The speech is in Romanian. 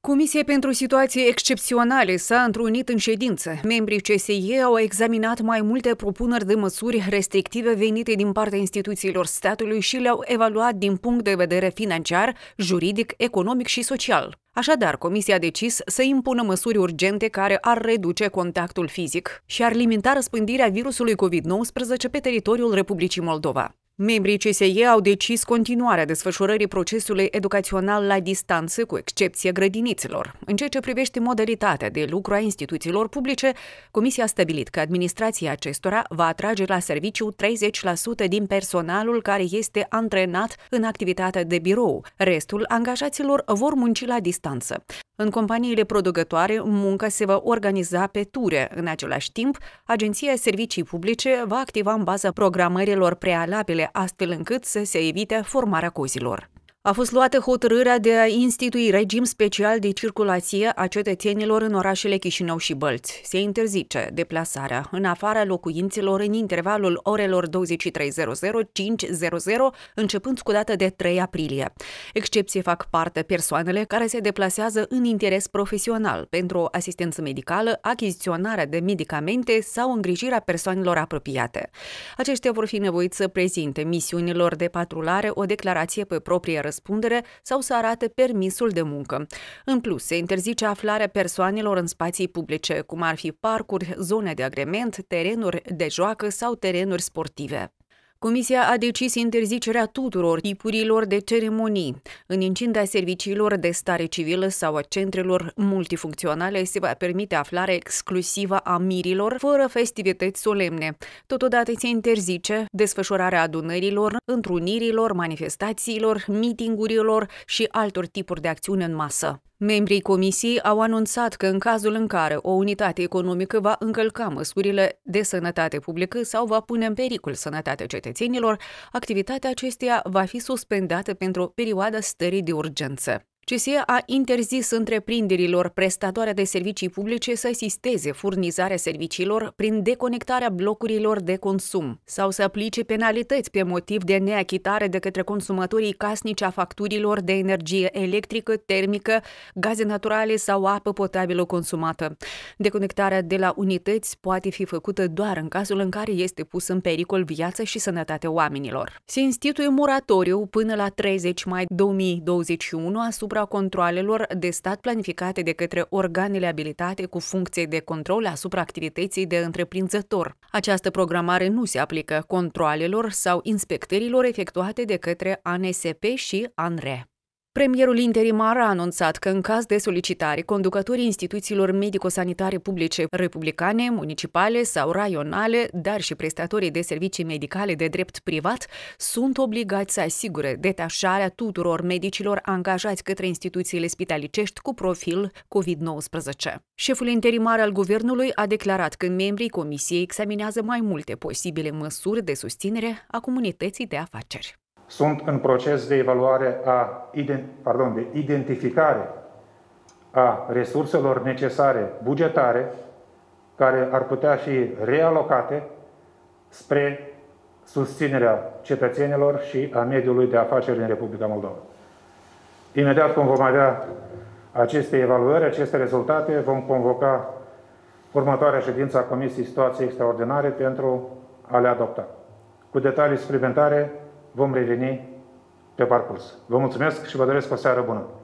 Comisia pentru situații excepționale s-a întrunit în ședință. Membrii CSIE au examinat mai multe propuneri de măsuri restrictive venite din partea instituțiilor statului și le-au evaluat din punct de vedere financiar, juridic, economic și social. Așadar, Comisia a decis să impună măsuri urgente care ar reduce contactul fizic și ar limita răspândirea virusului COVID-19 pe teritoriul Republicii Moldova. Membrii CSE au decis continuarea desfășurării procesului educațional la distanță, cu excepția grădiniților. În ceea ce privește modalitatea de lucru a instituțiilor publice, Comisia a stabilit că administrația acestora va atrage la serviciu 30% din personalul care este antrenat în activitatea de birou. Restul angajaților vor munci la distanță. În companiile producătoare, munca se va organiza pe ture. În același timp, Agenția Servicii Publice va activa în baza programărilor prealabile, astfel încât să se evite formarea cozilor a fost luată hotărârea de a institui regim special de circulație a cetățenilor în orașele Chișinău și Bălți. Se interzice deplasarea în afara locuințelor în intervalul orelor 23.00-5.00, începând cu data de 3 aprilie. Excepție fac parte persoanele care se deplasează în interes profesional pentru asistență medicală, achiziționarea de medicamente sau îngrijirea persoanelor apropiate. Aceștia vor fi nevoiți să prezinte misiunilor de patrulare o declarație pe proprie răspundere sau să arate permisul de muncă. În plus, se interzice aflarea persoanelor în spații publice, cum ar fi parcuri, zone de agrement, terenuri de joacă sau terenuri sportive. Comisia a decis interzicerea tuturor tipurilor de ceremonii. În incinta serviciilor de stare civilă sau a centrelor multifuncționale se va permite aflarea exclusivă a mirilor, fără festivități solemne. Totodată se interzice desfășurarea adunărilor, întrunirilor, manifestațiilor, mitingurilor și altor tipuri de acțiuni în masă. Membrii comisiei au anunțat că în cazul în care o unitate economică va încălca măsurile de sănătate publică sau va pune în pericol sănătatea cetățenilor, activitatea acesteia va fi suspendată pentru o perioadă stării de urgență. CSE a interzis întreprinderilor prestatoare de servicii publice să asisteze furnizarea serviciilor prin deconectarea blocurilor de consum sau să aplice penalități pe motiv de neachitare de către consumatorii casnici a facturilor de energie electrică, termică, gaze naturale sau apă potabilă consumată. Deconectarea de la unități poate fi făcută doar în cazul în care este pus în pericol viața și sănătatea oamenilor. Se instituie moratoriu până la 30 mai 2021 asupra asupra controalelor de stat planificate de către organele abilitate cu funcție de control asupra activității de întreprinzător. Această programare nu se aplică controalelor sau inspectărilor efectuate de către ANSP și ANRE. Premierul interimar a anunțat că în caz de solicitare, conducătorii instituțiilor medico-sanitare publice republicane, municipale sau raionale, dar și prestatorii de servicii medicale de drept privat, sunt obligați să asigure detașarea tuturor medicilor angajați către instituțiile spitalicești cu profil COVID-19. Șeful interimar al guvernului a declarat că membrii comisiei examinează mai multe posibile măsuri de susținere a comunității de afaceri sunt în proces de evaluare a, pardon, de identificare a resurselor necesare bugetare care ar putea fi realocate spre susținerea cetățenilor și a mediului de afaceri în Republica Moldova. Imediat cum vom avea aceste evaluări, aceste rezultate, vom convoca următoarea ședință a Comisiei Situații Extraordinare pentru a le adopta. Cu detalii suplimentare, vom reveni pe parcurs. Vă mulțumesc și vă doresc o seară bună!